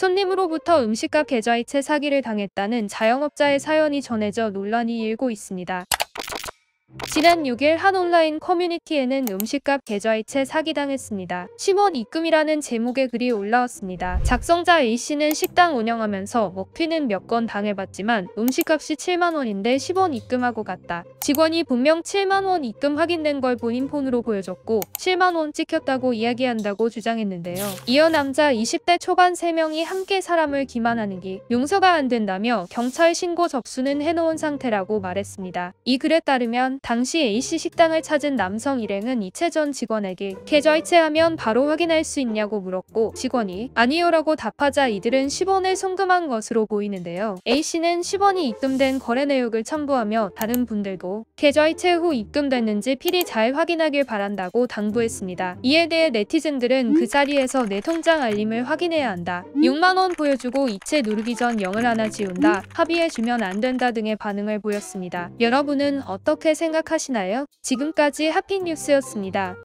손님으로부터 음식과 계좌이체 사기를 당했다는 자영업자의 사연이 전해져 논란이 일고 있습니다. 지난 6일 한 온라인 커뮤니티에는 음식값 계좌이체 사기당했습니다. 1 0원 입금이라는 제목의 글이 올라왔습니다. 작성자 A씨는 식당 운영하면서 먹튀는 몇 건 당해봤지만 음식값이 7만원인데 10원 입금하고 갔다. 직원이 분명 7만원 입금 확인된 걸 본인 폰으로 보여줬고 7만원 찍혔다고 이야기한다고 주장했는데요. 이어 남자 20대 초반 3명이 함께 사람을 기만하는 게 용서가 안 된다며 경찰 신고 접수는 해놓은 상태라고 말했습니다. 이 글에 따르면 당시 A씨 식당을 찾은 남성 일행은 이채전 직원에게 계좌이체하면 바로 확인할 수 있냐고 물었고 직원이 아니요라고 답하자 이들은 10원을 송금한 것으로 보이는데요. A씨는 10원이 입금된 거래 내역을 첨부하며 다른 분들도 계좌이체 후 입금됐는지 필히 잘 확인하길 바란다고 당부했습니다. 이에 대해 네티즌들은 그 자리에서 내 통장 알림을 확인해야 한다. 6만원 보여주고 이체 누르기 전 0을 하나 지운다. 합의해주면 안 된다 등의 반응을 보였습니다. 여러분은 어떻게 생각하십니까? 생각하시나요? 지금까지 하핑뉴스였습니다.